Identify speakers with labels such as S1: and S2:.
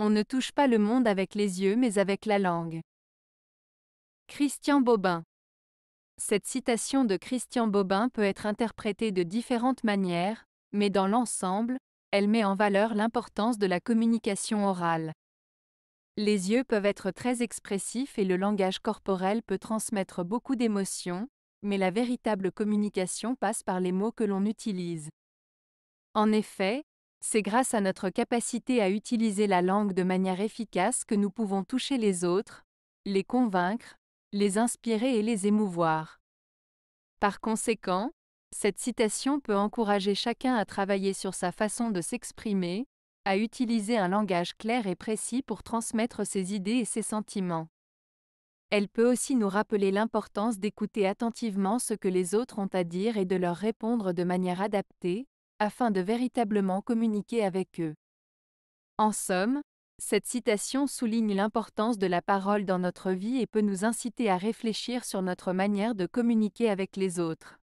S1: On ne touche pas le monde avec les yeux mais avec la langue. Christian Bobin Cette citation de Christian Bobin peut être interprétée de différentes manières, mais dans l'ensemble, elle met en valeur l'importance de la communication orale. Les yeux peuvent être très expressifs et le langage corporel peut transmettre beaucoup d'émotions, mais la véritable communication passe par les mots que l'on utilise. En effet, c'est grâce à notre capacité à utiliser la langue de manière efficace que nous pouvons toucher les autres, les convaincre, les inspirer et les émouvoir. Par conséquent, cette citation peut encourager chacun à travailler sur sa façon de s'exprimer, à utiliser un langage clair et précis pour transmettre ses idées et ses sentiments. Elle peut aussi nous rappeler l'importance d'écouter attentivement ce que les autres ont à dire et de leur répondre de manière adaptée, afin de véritablement communiquer avec eux. En somme, cette citation souligne l'importance de la parole dans notre vie et peut nous inciter à réfléchir sur notre manière de communiquer avec les autres.